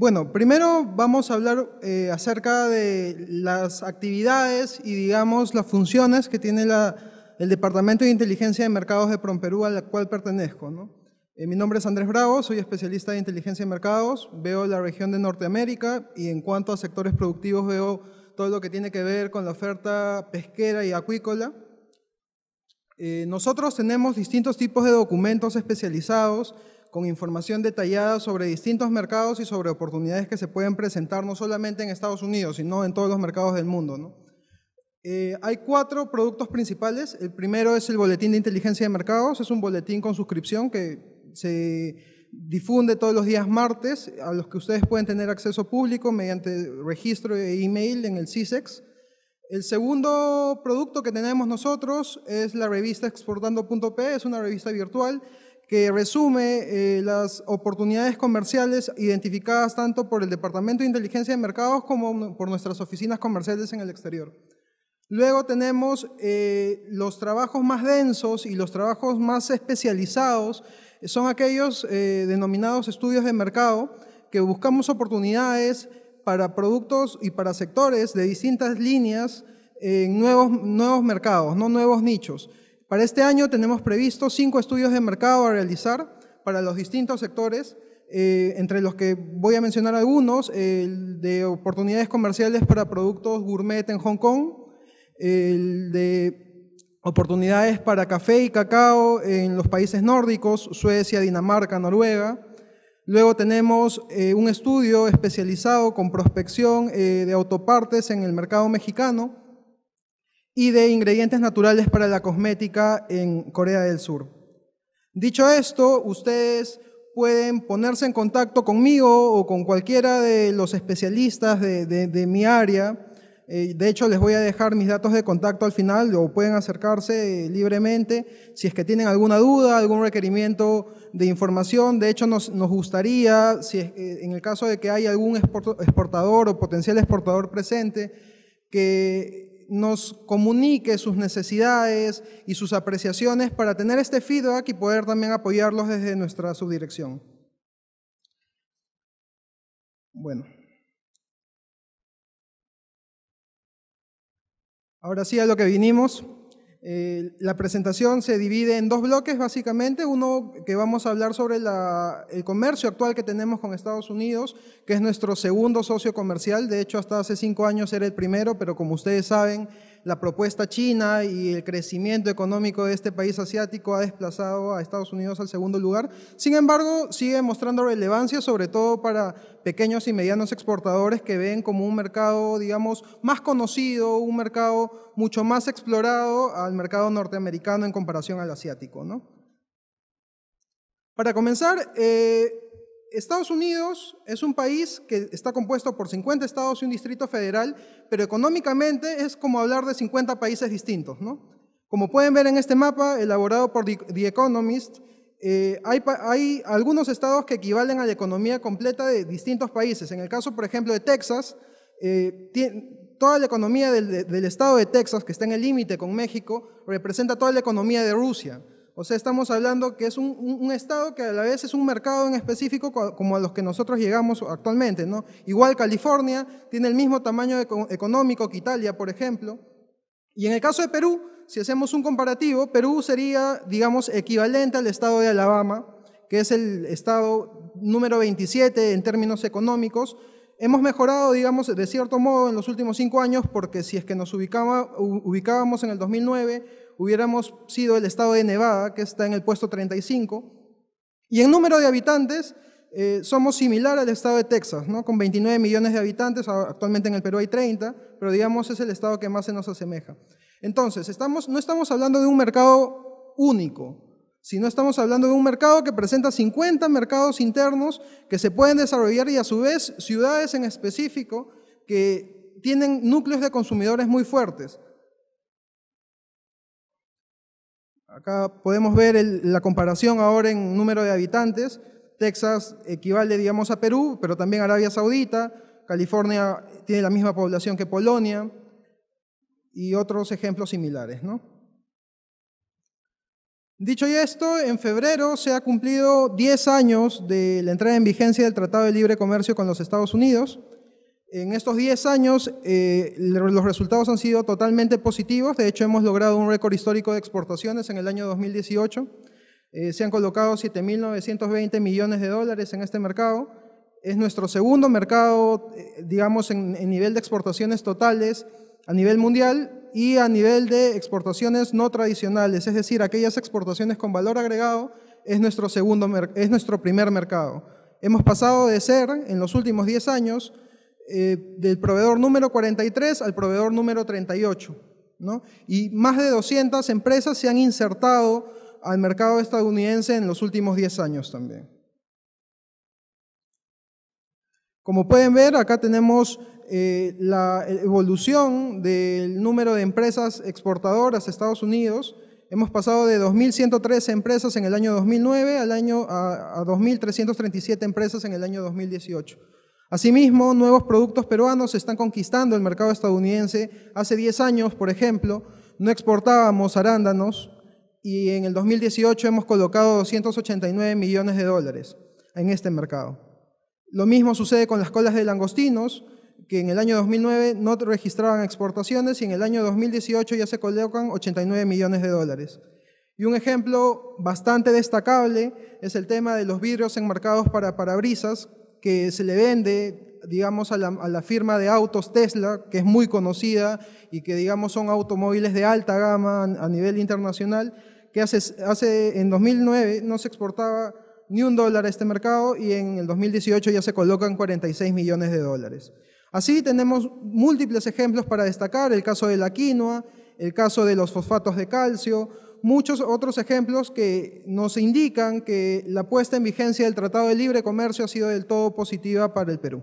bueno, primero vamos a hablar eh, acerca de las actividades y, digamos, las funciones que tiene el Departamento de Inteligencia de Mercados de Promperú, al cual pertenezco. Eh, mi nombre es Andrés Bravo, soy especialista de inteligencia de mercados, veo la región de Norteamérica y en cuanto a sectores productivos veo todo lo que tiene que ver con la oferta pesquera y acuícola. Eh, nosotros tenemos distintos tipos de documentos especializados con información detallada sobre distintos mercados y sobre oportunidades que se pueden presentar no solamente en Estados Unidos, sino en todos los mercados del mundo. Eh, hay cuatro productos principales. El primero es el Boletín de Inteligencia de Mercados. Es un boletín con suscripción que se difunde todos los días martes, a los que ustedes pueden tener acceso público mediante registro e email en el CISEX. El segundo producto que tenemos nosotros es la revista exportando.p, es una revista virtual que resume eh, las oportunidades comerciales identificadas tanto por el Departamento de Inteligencia de Mercados como por nuestras oficinas comerciales en el exterior. Luego tenemos eh, los trabajos más densos y los trabajos más especializados, son aquellos eh, denominados estudios de mercado, que buscamos oportunidades para productos y para sectores de distintas líneas en nuevos, nuevos mercados, no nuevos nichos. Para este año tenemos previsto cinco estudios de mercado a realizar para los distintos sectores, eh, entre los que voy a mencionar algunos, el de oportunidades comerciales para productos gourmet en Hong Kong, el de oportunidades para café y cacao en los países nórdicos, Suecia, Dinamarca, Noruega. Luego tenemos eh, un estudio especializado con prospección eh, de autopartes en el mercado mexicano y de ingredientes naturales para la cosmética en Corea del Sur. Dicho esto, ustedes pueden ponerse en contacto conmigo o con cualquiera de los especialistas de, de, mi área. Eh, de hecho, les voy a dejar mis datos de contacto al final o pueden acercarse eh, libremente si es que tienen alguna duda, algún requerimiento de información. De hecho, nos, nos gustaría, si es, en el caso de que haya algún exportador o potencial exportador presente, que nos comunique sus necesidades y sus apreciaciones para tener este feedback y poder también apoyarlos desde nuestra subdirección. Bueno. Ahora sí a lo que vinimos. Eh, la presentación se divide en dos bloques, básicamente. Uno que vamos a hablar sobre el comercio actual que tenemos con Estados Unidos, que es nuestro segundo socio comercial. De hecho, hasta hace cinco años era el primero, pero como ustedes saben, la propuesta china y el crecimiento económico de este país asiático ha desplazado a Estados Unidos al segundo lugar. Sin embargo, sigue mostrando relevancia, sobre todo para pequeños y medianos exportadores que ven como un mercado, digamos, más conocido, un mercado mucho más explorado al mercado norteamericano en comparación al asiático. ¿no? Para comenzar, eh, Estados Unidos es un país que está compuesto por 50 estados y un distrito federal, pero económicamente es como hablar de 50 países distintos. ¿no? Como pueden ver en este mapa, elaborado por The Economist, eh, hay, algunos estados que equivalen a la economía completa de distintos países. En el caso, por ejemplo, de Texas, eh, toda la economía del estado de Texas, que está en el límite con México, representa toda la economía de Rusia. O sea, estamos hablando que es un, estado que a la vez es un mercado en específico como a los que nosotros llegamos actualmente, ¿no? Igual California tiene el mismo tamaño económico que Italia, por ejemplo. Y en el caso de Perú, si hacemos un comparativo, Perú sería, digamos, equivalente al estado de Alabama, que es el estado número 27 en términos económicos, hemos mejorado, digamos, de cierto modo en los últimos cinco años, porque si es que nos ubicábamos en el 2009, hubiéramos sido el estado de Nevada, que está en el puesto 35, y en número de habitantes eh, somos similar al estado de Texas, con 29 millones de habitantes, actualmente en el Perú hay 30, pero digamos es el estado que más se nos asemeja. Entonces, estamos, no estamos hablando de un mercado único, sino estamos hablando de un mercado que presenta 50 mercados internos que se pueden desarrollar y a su vez ciudades en específico que tienen núcleos de consumidores muy fuertes. Acá podemos ver la comparación ahora en número de habitantes. Texas equivale, digamos, a Perú, pero también Arabia Saudita. California tiene la misma población que Polonia y otros ejemplos similares, ¿no? Dicho esto, en febrero se ha cumplido 10 años de la entrada en vigencia del Tratado de Libre Comercio con los Estados Unidos. En estos 10 años eh, los resultados han sido totalmente positivos, de hecho hemos logrado un récord histórico de exportaciones en el año 2018, eh, se han colocado 7.920 millones de dólares en este mercado, es nuestro segundo mercado, eh, digamos, en, nivel de exportaciones totales a nivel mundial y a nivel de exportaciones no tradicionales, es decir, aquellas exportaciones con valor agregado, es nuestro, segundo, es nuestro primer mercado. Hemos pasado de ser, en los últimos 10 años, eh, del proveedor número 43 al proveedor número 38. ¿no? Y más de 200 empresas se han insertado al mercado estadounidense en los últimos 10 años también. Como pueden ver, acá tenemos eh, la evolución del número de empresas exportadoras a Estados Unidos. Hemos pasado de 2.113 empresas en el año 2009 al año, a 2.337 empresas en el año 2018. Asimismo, nuevos productos peruanos están conquistando el mercado estadounidense. Hace 10 años, por ejemplo, no exportábamos arándanos y en el 2018 hemos colocado 289 millones de dólares en este mercado. Lo mismo sucede con las colas de langostinos, que en el año 2009 no registraban exportaciones y en el año 2018 ya se colocan 89 millones de dólares. Y un ejemplo bastante destacable es el tema de los vidrios enmarcados para parabrisas, que se le vende, digamos, a la, firma de autos Tesla, que es muy conocida y que, digamos, son automóviles de alta gama a nivel internacional, que hace, hace en 2009 no se exportaba ni un dólar a este mercado y en el 2018 ya se colocan 46 millones de dólares. Así tenemos múltiples ejemplos para destacar, el caso de la quinoa, el caso de los fosfatos de calcio, muchos otros ejemplos que nos indican que la puesta en vigencia del Tratado de Libre Comercio ha sido del todo positiva para el Perú.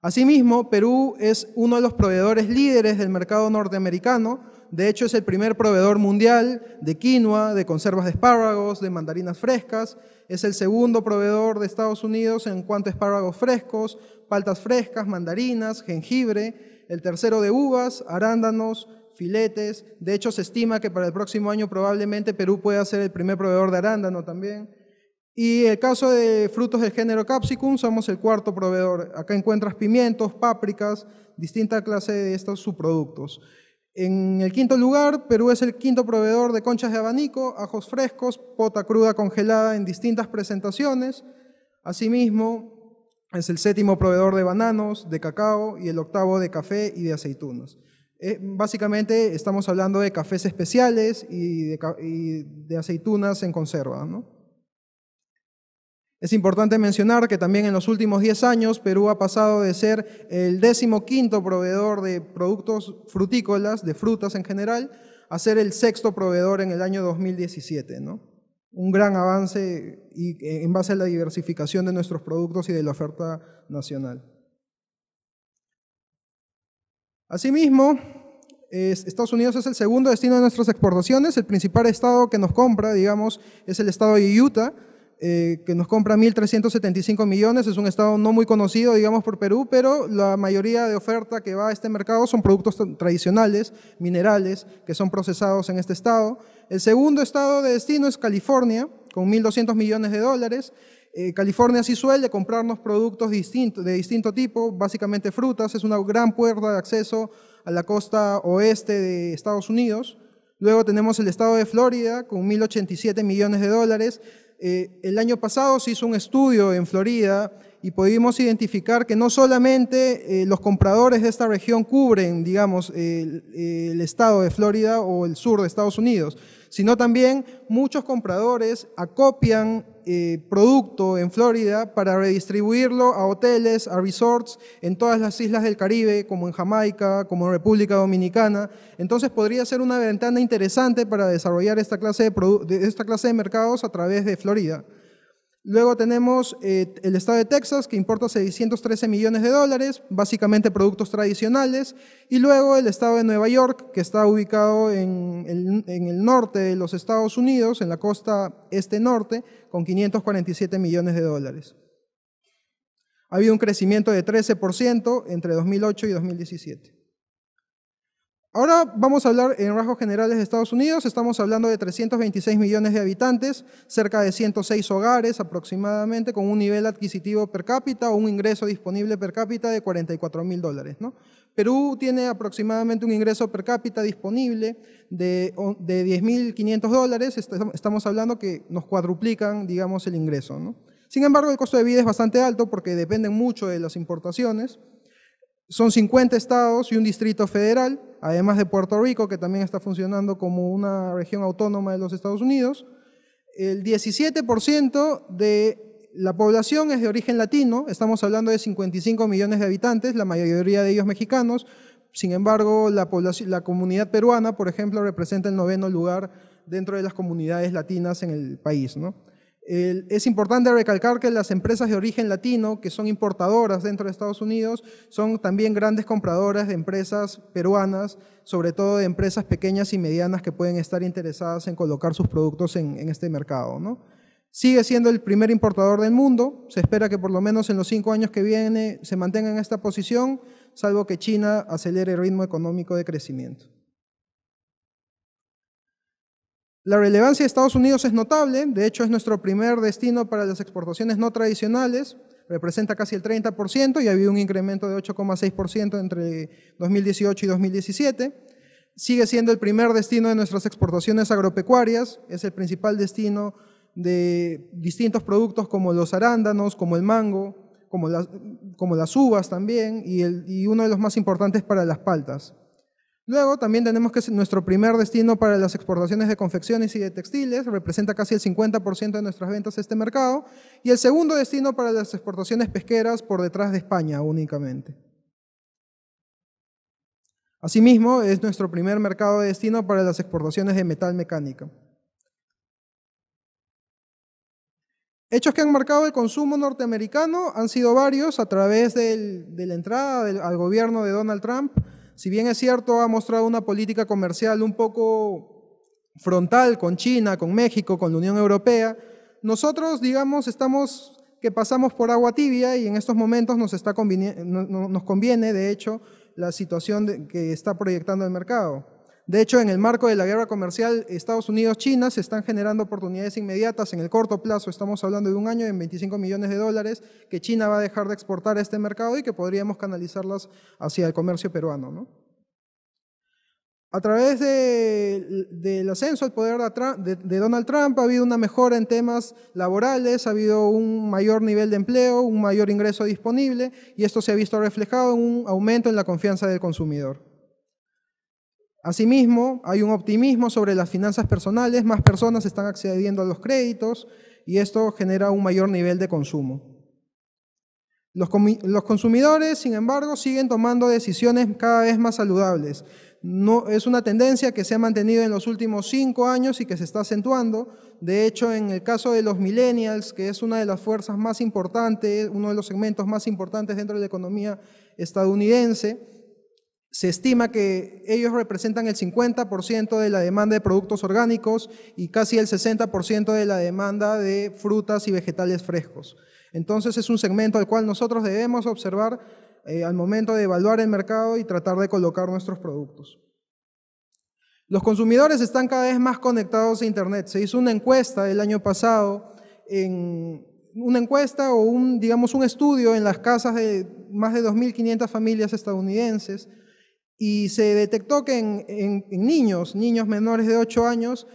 Asimismo, Perú es uno de los proveedores líderes del mercado norteamericano. De hecho, es el primer proveedor mundial de quinoa, de conservas de espárragos, de mandarinas frescas. Es el segundo proveedor de Estados Unidos en cuanto a espárragos frescos, paltas frescas, mandarinas, jengibre. El tercero de uvas, arándanos, filetes. De hecho, se estima que para el próximo año probablemente Perú pueda ser el primer proveedor de arándano también. Y el caso de frutos del género capsicum, somos el cuarto proveedor. Acá encuentras pimientos, pápricas, distinta clase de estos subproductos. En el quinto lugar, Perú es el quinto proveedor de conchas de abanico, ajos frescos, pota cruda congelada en distintas presentaciones. Asimismo, es el séptimo proveedor de bananos, de cacao y el octavo de café y de aceitunas. Eh, básicamente estamos hablando de cafés especiales y de, aceitunas en conserva. ¿no? Es importante mencionar que también en los últimos 10 años Perú ha pasado de ser el decimoquinto proveedor de productos frutícolas, de frutas en general, a ser el sexto proveedor en el año 2017. ¿no? Un gran avance eh, en base a la diversificación de nuestros productos y de la oferta nacional. Asimismo, Estados Unidos es el segundo destino de nuestras exportaciones. El principal estado que nos compra, digamos, es el estado de Utah, eh, que nos compra 1.375 millones. Es un estado no muy conocido, digamos, por Perú, pero la mayoría de oferta que va a este mercado son productos tradicionales, minerales, que son procesados en este estado. El segundo estado de destino es California, con 1.200 millones de dólares. Eh, California sí suele comprarnos productos de distinto tipo, básicamente frutas, es una gran puerta de acceso a la costa oeste de Estados Unidos. Luego tenemos el estado de Florida con 1.087 millones de dólares. Eh, el año pasado se hizo un estudio en Florida y pudimos identificar que no solamente eh, los compradores de esta región cubren, digamos, el, estado de Florida o el sur de Estados Unidos, sino también muchos compradores acopian eh, producto en Florida para redistribuirlo a hoteles, a resorts en todas las islas del Caribe, como en Jamaica, como en República Dominicana. Entonces podría ser una ventana interesante para desarrollar esta clase esta clase de mercados a través de Florida. Luego tenemos eh, el estado de Texas, que importa 613 millones de dólares, básicamente productos tradicionales. Y luego el estado de Nueva York, que está ubicado en en el norte de los Estados Unidos, en la costa este-norte, con 547 millones de dólares. Ha habido un crecimiento de 13% entre 2008 y 2017. Ahora vamos a hablar en rasgos generales de Estados Unidos. Estamos hablando de 326 millones de habitantes, cerca de 106 hogares aproximadamente, con un nivel adquisitivo per cápita o un ingreso disponible per cápita de 44 mil dólares. Perú tiene aproximadamente un ingreso per cápita disponible de, mil 10.500 dólares. Estamos hablando que nos cuadruplican, digamos, el ingreso. Sin embargo, el costo de vida es bastante alto porque dependen mucho de las importaciones. Son 50 estados y un distrito federal, además de Puerto Rico, que también está funcionando como una región autónoma de los Estados Unidos. El 17% de la población es de origen latino, estamos hablando de 55 millones de habitantes, la mayoría de ellos mexicanos. Sin embargo, la, la comunidad peruana, por ejemplo, representa el noveno lugar dentro de las comunidades latinas en el país. ¿no? es importante recalcar que las empresas de origen latino, que son importadoras dentro de Estados Unidos, son también grandes compradoras de empresas peruanas, sobre todo de empresas pequeñas y medianas que pueden estar interesadas en colocar sus productos en, este mercado. Sigue siendo el primer importador del mundo, se espera que por lo menos en los cinco años que viene se mantenga en esta posición, salvo que China acelere el ritmo económico de crecimiento. La relevancia de Estados Unidos es notable, de hecho es nuestro primer destino para las exportaciones no tradicionales, representa casi el 30% y ha habido un incremento de 8,6% entre 2018 y 2017. Sigue siendo el primer destino de nuestras exportaciones agropecuarias, es el principal destino de distintos productos como los arándanos, como el mango, como las, uvas también y, y uno de los más importantes para las paltas. Luego también tenemos que nuestro primer destino para las exportaciones de confecciones y de textiles, representa casi el 50% de nuestras ventas este mercado, y el segundo destino para las exportaciones pesqueras por detrás de España únicamente. Asimismo, es nuestro primer mercado de destino para las exportaciones de metal mecánica. Hechos que han marcado el consumo norteamericano han sido varios a través de la entrada al gobierno de Donald Trump si bien es cierto, ha mostrado una política comercial un poco frontal con China, con México, con la Unión Europea, nosotros, digamos, estamos que pasamos por agua tibia y en estos momentos nos, está nos conviene, de hecho, la situación que está proyectando el mercado. De hecho, en el marco de la guerra comercial Estados Unidos-China se están generando oportunidades inmediatas en el corto plazo. Estamos hablando de un año en 25 millones de dólares que China va a dejar de exportar a este mercado y que podríamos canalizarlas hacia el comercio peruano. A través del ascenso al poder de, Donald Trump ha habido una mejora en temas laborales, ha habido un mayor nivel de empleo, un mayor ingreso disponible y esto se ha visto reflejado en un aumento en la confianza del consumidor. Asimismo, hay un optimismo sobre las finanzas personales, más personas están accediendo a los créditos y esto genera un mayor nivel de consumo. Los, consumidores, sin embargo, siguen tomando decisiones cada vez más saludables. es una tendencia que se ha mantenido en los últimos cinco años y que se está acentuando. De hecho, en el caso de los millennials, que es una de las fuerzas más importantes, uno de los segmentos más importantes dentro de la economía estadounidense, se estima que ellos representan el 50% de la demanda de productos orgánicos y casi el 60% de la demanda de frutas y vegetales frescos. Entonces es un segmento al cual nosotros debemos observar eh, al momento de evaluar el mercado y tratar de colocar nuestros productos. Los consumidores están cada vez más conectados a Internet. Se hizo una encuesta el año pasado, en una encuesta o un, digamos, un estudio en las casas de más de 2.500 familias estadounidenses y se detectó que en, niños, niños menores de 8 años,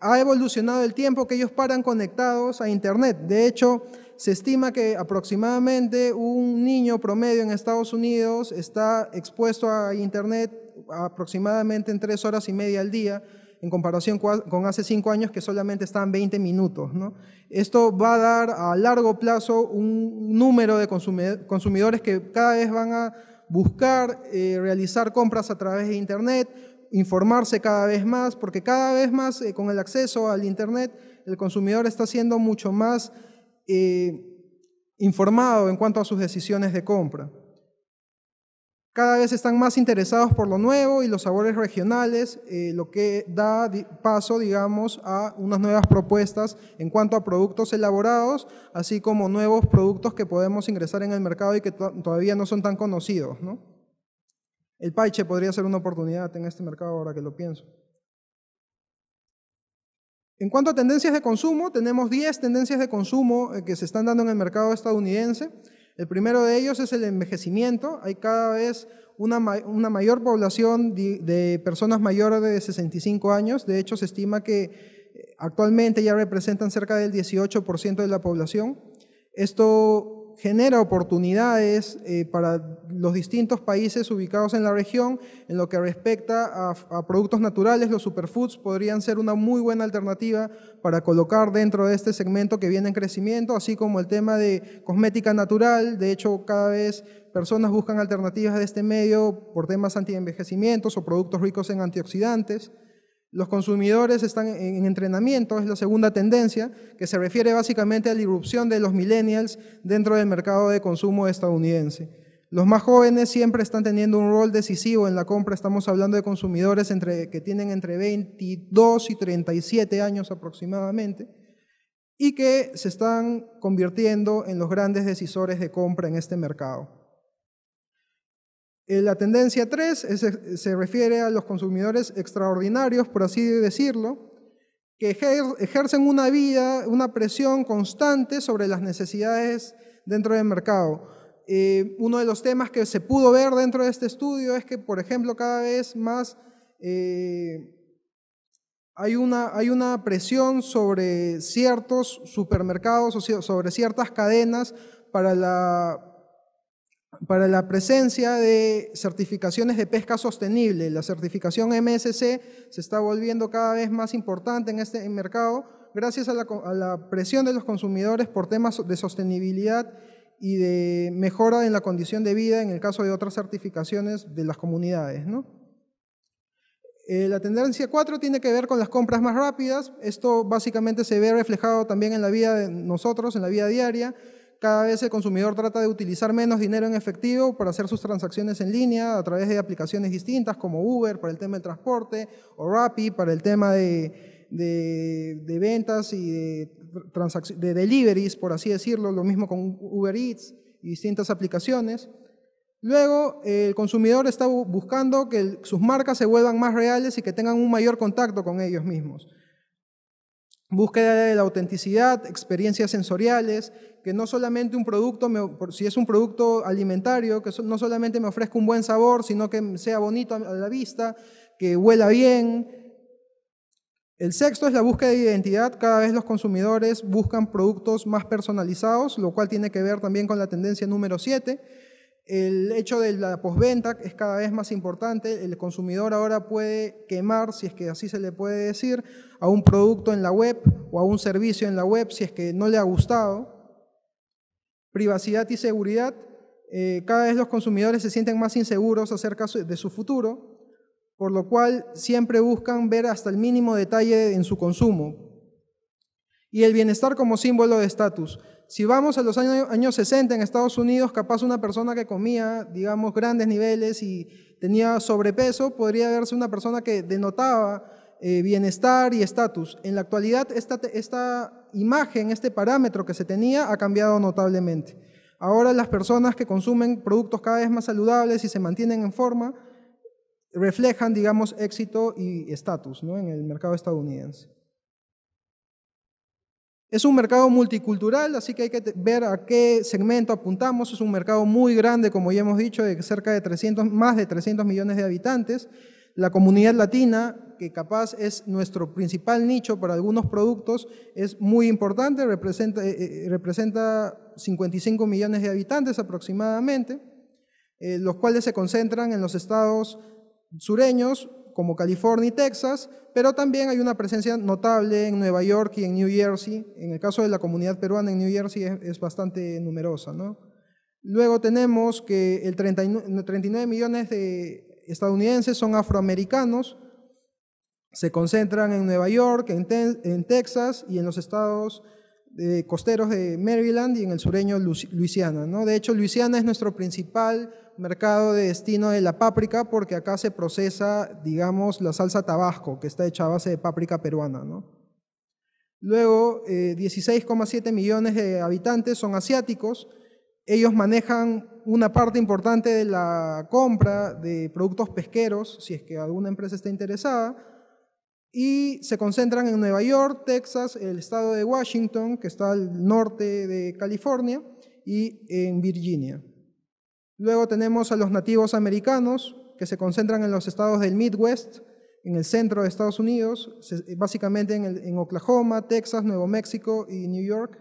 ha evolucionado el tiempo que ellos paran conectados a Internet. De hecho, se estima que aproximadamente un niño promedio en Estados Unidos está expuesto a Internet aproximadamente en 3 horas y media al día, en comparación con hace 5 años que solamente estaban 20 minutos. ¿no? Esto va a dar a largo plazo un número de consumidores que cada vez van a buscar, eh, realizar compras a través de Internet, informarse cada vez más, porque cada vez más eh, con el acceso al Internet el consumidor está siendo mucho más eh, informado en cuanto a sus decisiones de compra. Cada vez están más interesados por lo nuevo y los sabores regionales, eh, lo que da paso, digamos, a unas nuevas propuestas en cuanto a productos elaborados, así como nuevos productos que podemos ingresar en el mercado y que todavía no son tan conocidos. El paiche podría ser una oportunidad en este mercado ahora que lo pienso. En cuanto a tendencias de consumo, tenemos 10 tendencias de consumo eh, que se están dando en el mercado estadounidense. El primero de ellos es el envejecimiento. Hay cada vez una, mayor población de, de personas mayores de 65 años. De hecho, se estima que eh, actualmente ya representan cerca del 18% de la población. Esto genera oportunidades eh, para los distintos países ubicados en la región. En lo que respecta a, productos naturales, los superfoods podrían ser una muy buena alternativa para colocar dentro de este segmento que viene en crecimiento, así como el tema de cosmética natural. De hecho, cada vez personas buscan alternativas de este medio por temas antienvejecimientos o productos ricos en antioxidantes. Los consumidores están en entrenamiento, es la segunda tendencia, que se refiere básicamente a la irrupción de los millennials dentro del mercado de consumo estadounidense. Los más jóvenes siempre están teniendo un rol decisivo en la compra, estamos hablando de consumidores entre, que tienen entre 22 y 37 años aproximadamente, y que se están convirtiendo en los grandes decisores de compra en este mercado. Eh, la tendencia 3 eh, se refiere a los consumidores extraordinarios, por así decirlo, que ejercen una vida, una presión constante sobre las necesidades dentro del mercado. Eh, uno de los temas que se pudo ver dentro de este estudio es que, por ejemplo, cada vez más hay, una, hay una presión sobre ciertos supermercados o sobre ciertas cadenas para la, para la presencia de certificaciones de pesca sostenible. La certificación MSC se está volviendo cada vez más importante en este mercado gracias a la, presión de los consumidores por temas de sostenibilidad y de mejora en la condición de vida en el caso de otras certificaciones de las comunidades. Eh, la tendencia 4 tiene que ver con las compras más rápidas. Esto básicamente se ve reflejado también en la vida de nosotros, en la vida diaria. Cada vez el consumidor trata de utilizar menos dinero en efectivo para hacer sus transacciones en línea a través de aplicaciones distintas como Uber para el tema del transporte o Rappi para el tema de, ventas y de, de deliveries, por así decirlo, lo mismo con Uber Eats y distintas aplicaciones. Luego, el consumidor está buscando que sus marcas se vuelvan más reales y que tengan un mayor contacto con ellos mismos. Búsqueda de la autenticidad, experiencias sensoriales, que no solamente un producto, si es un producto alimentario, que no solamente me ofrezca un buen sabor, sino que sea bonito a la vista, que huela bien. El sexto es la búsqueda de identidad. Cada vez los consumidores buscan productos más personalizados, lo cual tiene que ver también con la tendencia número siete. El hecho de la postventa es cada vez más importante. El consumidor ahora puede quemar, si es que así se le puede decir, a un producto en la web o a un servicio en la web si es que no le ha gustado. Privacidad y seguridad. Eh, cada vez los consumidores se sienten más inseguros acerca de su futuro, por lo cual siempre buscan ver hasta el mínimo detalle en su consumo, y el bienestar como símbolo de estatus. Si vamos a los años, años 60 en Estados Unidos, capaz una persona que comía, digamos, grandes niveles y tenía sobrepeso, podría verse una persona que denotaba eh, bienestar y estatus. En la actualidad, esta, esta imagen, este parámetro que se tenía, ha cambiado notablemente. Ahora las personas que consumen productos cada vez más saludables y se mantienen en forma, reflejan, digamos, éxito y estatus ¿no? en el mercado estadounidense. Es un mercado multicultural, así que hay que ver a qué segmento apuntamos. Es un mercado muy grande, como ya hemos dicho, de cerca de 300, más de 300 millones de habitantes. La comunidad latina, que capaz es nuestro principal nicho para algunos productos, es muy importante, representa, eh, eh, representa 55 millones de habitantes aproximadamente, eh, los cuales se concentran en los estados sureños, como California y Texas, pero también hay una presencia notable en Nueva York y en New Jersey. En el caso de la comunidad peruana en New Jersey es, bastante numerosa. Luego tenemos que el 39, millones de estadounidenses son afroamericanos, se concentran en Nueva York, en, en Texas y en los estados de costeros de Maryland y en el sureño Luisiana. ¿no? De hecho, Luisiana es nuestro principal mercado de destino de la páprica porque acá se procesa, digamos, la salsa tabasco, que está hecha a base de páprica peruana. ¿no? Luego, 16,7 eh, millones de habitantes son asiáticos. Ellos manejan una parte importante de la compra de productos pesqueros, si es que alguna empresa está interesada y se concentran en Nueva York, Texas, el estado de Washington, que está al norte de California, y en Virginia. Luego tenemos a los nativos americanos, que se concentran en los estados del Midwest, en el centro de Estados Unidos, básicamente en, Oklahoma, Texas, Nuevo México y New York.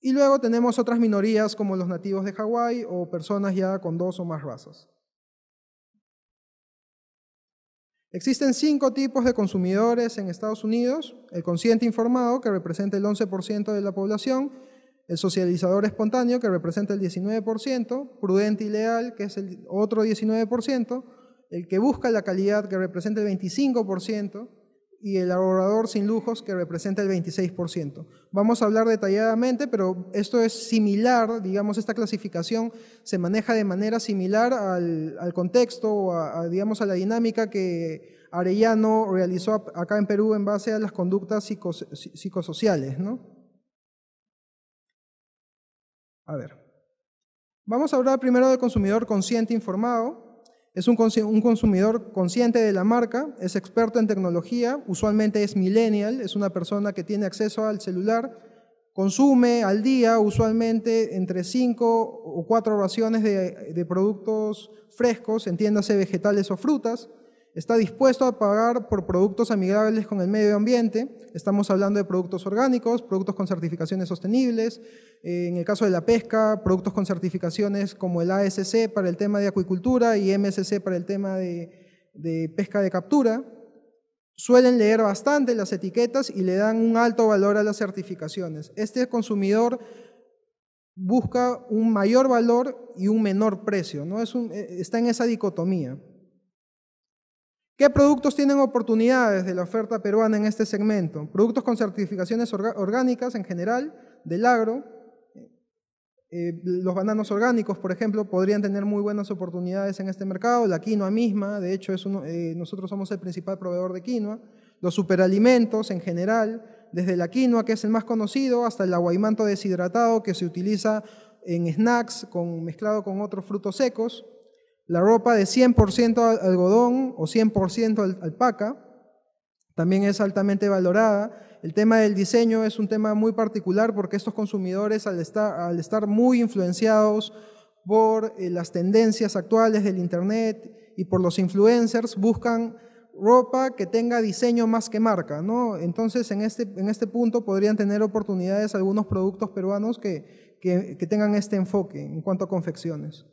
Y luego tenemos otras minorías como los nativos de Hawái o personas ya con dos o más razas. Existen cinco tipos de consumidores en Estados Unidos. El consciente informado, que representa el 11% de la población. El socializador espontáneo, que representa el 19%. Prudente y leal, que es el otro 19%. El que busca la calidad, que representa el 25% y el ahorrador sin lujos que representa el 26%. Vamos a hablar detalladamente, pero esto es similar, digamos, esta clasificación se maneja de manera similar al, contexto o a, digamos, a la dinámica que Arellano realizó acá en Perú en base a las conductas psicosociales, ¿no? A ver. Vamos a hablar primero del consumidor consciente informado. Es un, consumidor consciente de la marca, es experto en tecnología, usualmente es millennial, es una persona que tiene acceso al celular, consume al día usualmente entre 5 o 4 raciones de productos frescos, entiéndase vegetales o frutas, Está dispuesto a pagar por productos amigables con el medio ambiente. Estamos hablando de productos orgánicos, productos con certificaciones sostenibles. Eh, en el caso de la pesca, productos con certificaciones como el ASC para el tema de acuicultura y MSC para el tema de, pesca de captura. Suelen leer bastante las etiquetas y le dan un alto valor a las certificaciones. Este consumidor busca un mayor valor y un menor precio, ¿no? Es eh, está en esa dicotomía. ¿Qué productos tienen oportunidades de la oferta peruana en este segmento? Productos con certificaciones orgánicas en general, del agro. Eh, los bananos orgánicos, por ejemplo, podrían tener muy buenas oportunidades en este mercado. La quinoa misma, de hecho, es eh, nosotros somos el principal proveedor de quinoa. Los superalimentos en general, desde la quinoa, que es el más conocido, hasta el aguaimanto deshidratado que se utiliza en snacks con, mezclado con otros frutos secos la ropa de 100% algodón o 100% alpaca también es altamente valorada. El tema del diseño es un tema muy particular porque estos consumidores al estar, muy influenciados por eh, las tendencias actuales del Internet y por los influencers buscan ropa que tenga diseño más que marca, ¿no? Entonces, en este, en este punto podrían tener oportunidades algunos productos peruanos que tengan este enfoque en cuanto a confecciones.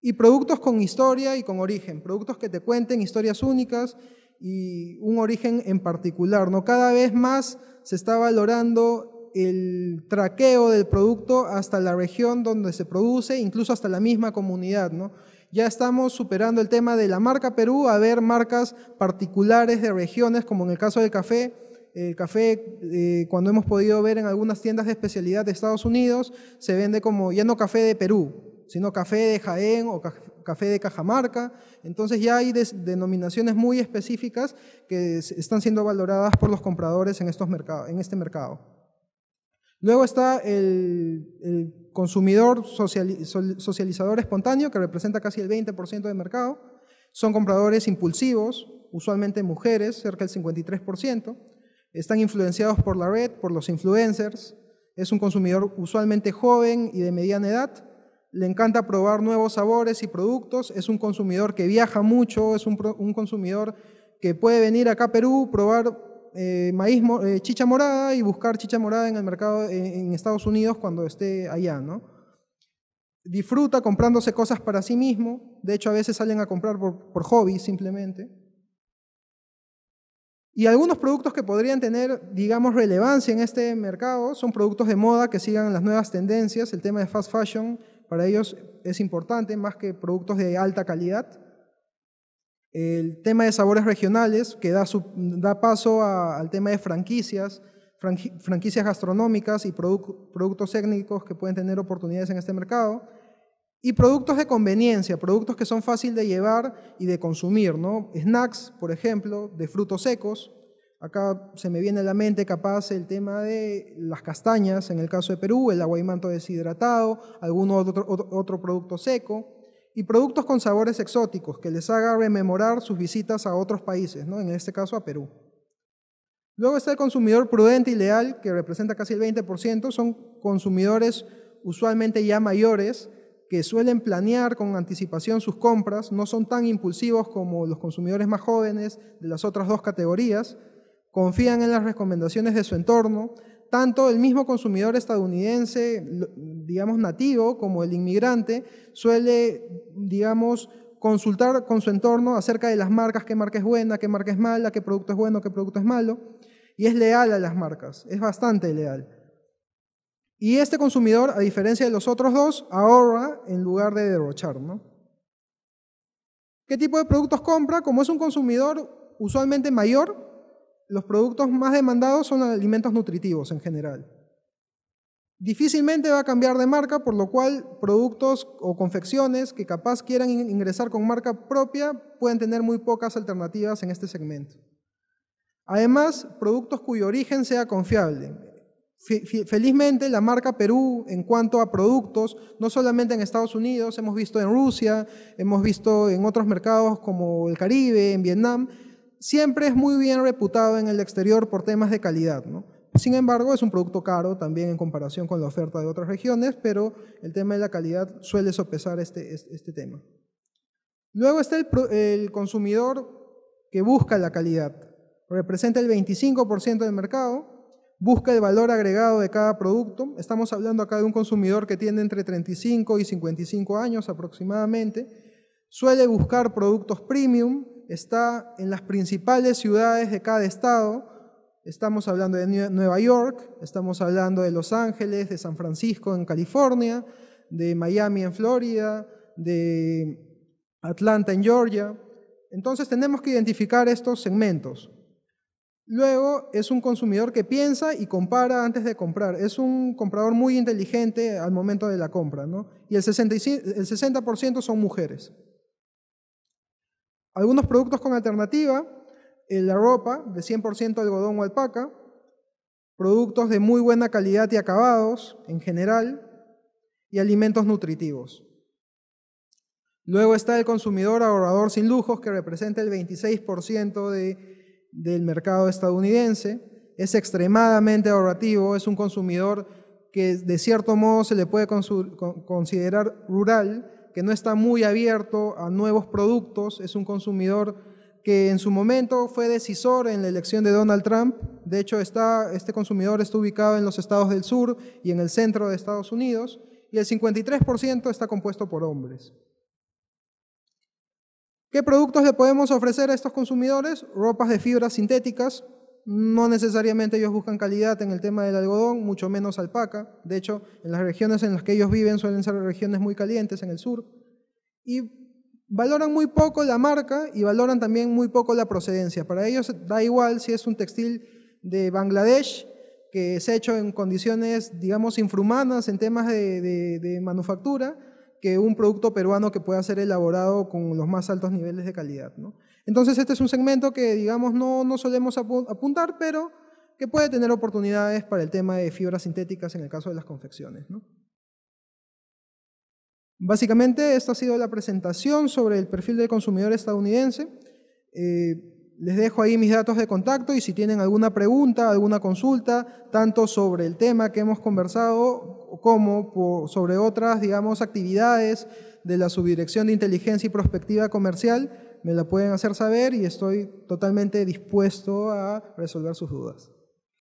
Y productos con historia y con origen, productos que te cuenten historias únicas y un origen en particular. ¿no? Cada vez más se está valorando el traqueo del producto hasta la región donde se produce, incluso hasta la misma comunidad. ¿no? Ya estamos superando el tema de la marca Perú a ver marcas particulares de regiones, como en el caso del café, el café, eh, cuando hemos podido ver en algunas tiendas de especialidad de Estados Unidos, se vende como lleno café de Perú, sino café de Jaén o café de Cajamarca. Entonces ya hay denominaciones muy específicas que están siendo valoradas por los compradores en, estos en este mercado. Luego está el, consumidor socializador espontáneo, que representa casi el 20% del mercado. Son compradores impulsivos, usualmente mujeres, cerca del 53%. Están influenciados por la red, por los influencers. Es un consumidor usualmente joven y de mediana edad le encanta probar nuevos sabores y productos, es un consumidor que viaja mucho, es un, consumidor que puede venir acá a Perú, probar eh, eh, chicha morada y buscar chicha morada en el mercado eh, en Estados Unidos cuando esté allá, ¿no? Disfruta comprándose cosas para sí mismo, de hecho a veces salen a comprar por, por hobby simplemente. Y algunos productos que podrían tener, digamos, relevancia en este mercado son productos de moda que sigan las nuevas tendencias, el tema de fast fashion, para ellos es importante más que productos de alta calidad. El tema de sabores regionales, que da, da paso al tema de franquicias, franquicias gastronómicas y productos técnicos que pueden tener oportunidades en este mercado. Y productos de conveniencia, productos que son fáciles de llevar y de consumir, ¿no? Snacks, por ejemplo, de frutos secos, Acá se me viene a la mente capaz el tema de las castañas, en el caso de Perú, el aguaymanto deshidratado, algún otro, producto seco, y productos con sabores exóticos que les haga rememorar sus visitas a otros países, ¿no? en este caso a Perú. Luego está el consumidor prudente y leal, que representa casi el 20%, son consumidores usualmente ya mayores, que suelen planear con anticipación sus compras, no son tan impulsivos como los consumidores más jóvenes de las otras dos categorías, confían en las recomendaciones de su entorno, tanto el mismo consumidor estadounidense, digamos, nativo, como el inmigrante, suele, digamos, consultar con su entorno acerca de las marcas, qué marca es buena, qué marca es mala, qué producto es bueno, qué producto es malo, y es leal a las marcas, es bastante leal. Y este consumidor, a diferencia de los otros dos, ahorra en lugar de derrochar, ¿no? ¿Qué tipo de productos compra? Como es un consumidor usualmente mayor, los productos más demandados son alimentos nutritivos en general. Difícilmente va a cambiar de marca, por lo cual productos o confecciones que capaz quieran ingresar con marca propia pueden tener muy pocas alternativas en este segmento. Además, productos cuyo origen sea confiable. Felizmente, la marca Perú, en cuanto a productos, no solamente en Estados Unidos, hemos visto en Rusia, hemos visto en otros mercados como el Caribe, en Vietnam, siempre es muy bien reputado en el exterior por temas de calidad, ¿no? Sin embargo, es un producto caro también en comparación con la oferta de otras regiones, pero el tema de la calidad suele sopesar este, este, tema. Luego está el, el, consumidor que busca la calidad, representa el 25% del mercado, busca el valor agregado de cada producto. Estamos hablando acá de un consumidor que tiene entre 35 y 55 años aproximadamente, suele buscar productos premium, está en las principales ciudades de cada estado. Estamos hablando de Nueva York, estamos hablando de Los Ángeles, de San Francisco en California, de Miami en Florida, de Atlanta en Georgia. Entonces tenemos que identificar estos segmentos. Luego es un consumidor que piensa y compara antes de comprar. Es un comprador muy inteligente al momento de la compra. ¿no? Y el el 60 son mujeres algunos productos con alternativa, la ropa de 100% algodón o alpaca, productos de muy buena calidad y acabados en general, y alimentos nutritivos. Luego está el consumidor ahorrador sin lujos, que representa el 26% del mercado estadounidense. Es extremadamente ahorrativo, es un consumidor que de cierto modo se le puede considerar rural, que no está muy abierto a nuevos productos, es un consumidor que en su momento fue decisor en la elección de Donald Trump. De hecho, está, este consumidor está ubicado en los estados del sur y en el centro de Estados Unidos, y el 53% está compuesto por hombres. ¿Qué productos le podemos ofrecer a estos consumidores? Ropas de fibras sintéticas, no necesariamente ellos buscan calidad en el tema del algodón, mucho menos alpaca. De hecho, en las regiones en las que ellos viven suelen ser regiones muy calientes en el sur. Y valoran muy poco la marca y valoran también muy poco la procedencia. Para ellos da igual si es un textil de Bangladesh que es hecho en condiciones, digamos, infrumanas en temas de, manufactura que un producto peruano que pueda ser elaborado con los más altos niveles de calidad. ¿no? Entonces este es un segmento que, digamos, no, solemos apuntar, pero que puede tener oportunidades para el tema de fibras sintéticas en el caso de las confecciones. Básicamente, esta ha sido la presentación sobre el perfil del consumidor estadounidense. Eh, les dejo ahí mis datos de contacto y si tienen alguna pregunta, alguna consulta, tanto sobre el tema que hemos conversado como sobre otras, digamos, actividades de la Subdirección de Inteligencia y Prospectiva Comercial, me la pueden hacer saber y estoy totalmente dispuesto a resolver sus dudas.